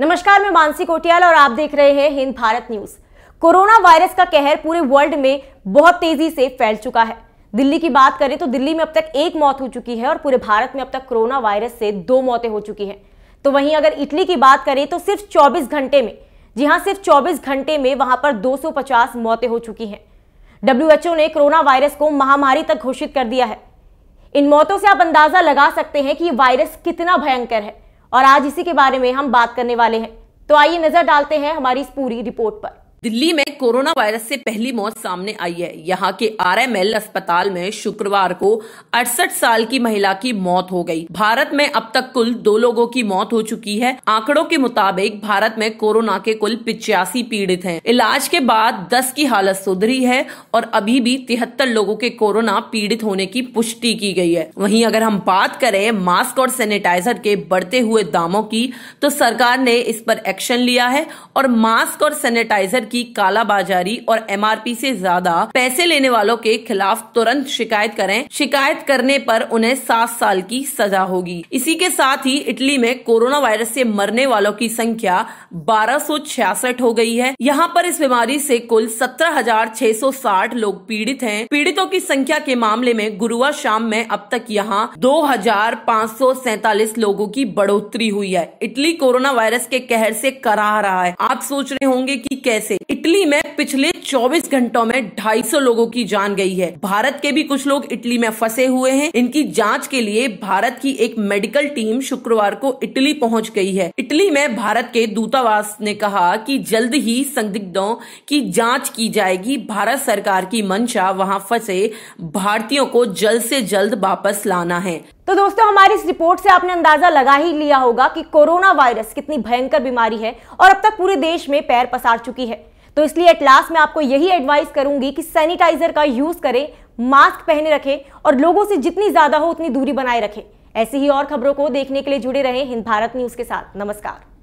नमस्कार मैं मानसी कोटियाल और आप देख रहे हैं Hind Bharat news corona virus का कहर पूरे वर्ल्ड में बहुत तेजी से फैल चुका है दिल्ली की बात करें तो दिल्ली में अब तक एक मौत हो चुकी है और पूरे भारत में अब तक कोरोना वायरस से दो मौतें हो चुकी हैं तो वहीं अगर इटली की बात करें तो सिर्फ चौबीस घंटे में जी हाँ सिर्फ चौबीस घंटे में वहां पर दो मौतें हो चुकी हैं डब्ल्यू ने कोरोना वायरस को महामारी तक घोषित कर दिया है इन मौतों से आप अंदाजा लगा सकते हैं कि ये वायरस कितना भयंकर है और आज इसी के बारे में हम बात करने वाले हैं तो आइए नजर डालते हैं हमारी इस पूरी रिपोर्ट पर दिल्ली में कोरोना वायरस से पहली मौत सामने आई है यहाँ के आरएमएल अस्पताल में शुक्रवार को अड़सठ साल की महिला की मौत हो गई भारत में अब तक कुल दो लोगों की मौत हो चुकी है आंकड़ों के मुताबिक भारत में कोरोना के कुल पिचासी पीड़ित हैं। इलाज के बाद 10 की हालत सुधरी है और अभी भी तिहत्तर लोगों के कोरोना पीड़ित होने की पुष्टि की गई है वही अगर हम बात करें मास्क और सैनिटाइजर के बढ़ते हुए दामों की तो सरकार ने इस पर एक्शन लिया है और मास्क और सैनिटाइजर की की कालाबाजारी और एमआरपी से ज्यादा पैसे लेने वालों के खिलाफ तुरंत शिकायत करें शिकायत करने पर उन्हें सात साल की सजा होगी इसी के साथ ही इटली में कोरोना वायरस से मरने वालों की संख्या बारह हो गई है यहाँ पर इस बीमारी से कुल सत्रह लोग पीड़ित हैं पीड़ितों की संख्या के मामले में गुरुवार शाम में अब तक यहाँ दो लोगों की बढ़ोतरी हुई है इटली कोरोना वायरस के कहर से कराह रहा है आप सोच रहे होंगे कि कैसे से इटली में पिछले 24 घंटों में 250 लोगों की जान गई है भारत के भी कुछ लोग इटली में फंसे हुए हैं इनकी जांच के लिए भारत की एक मेडिकल टीम शुक्रवार को इटली पहुंच गई है इटली में भारत के दूतावास ने कहा कि जल्द ही संदिग्धों की जांच की जाएगी भारत सरकार की मंशा वहां फंसे भारतीयों को जल्द से जल्द वापस लाना है तो दोस्तों हमारी इस रिपोर्ट से आपने अंदाजा लगा ही लिया होगा कि कोरोना वायरस कितनी भयंकर बीमारी है और अब तक पूरे देश में पैर पसार चुकी है तो इसलिए एट लास्ट मैं आपको यही एडवाइस करूंगी कि सैनिटाइजर का यूज करें मास्क पहने रखें और लोगों से जितनी ज्यादा हो उतनी दूरी बनाए रखें ऐसी ही और खबरों को देखने के लिए जुड़े रहें हिंद भारत न्यूज के साथ नमस्कार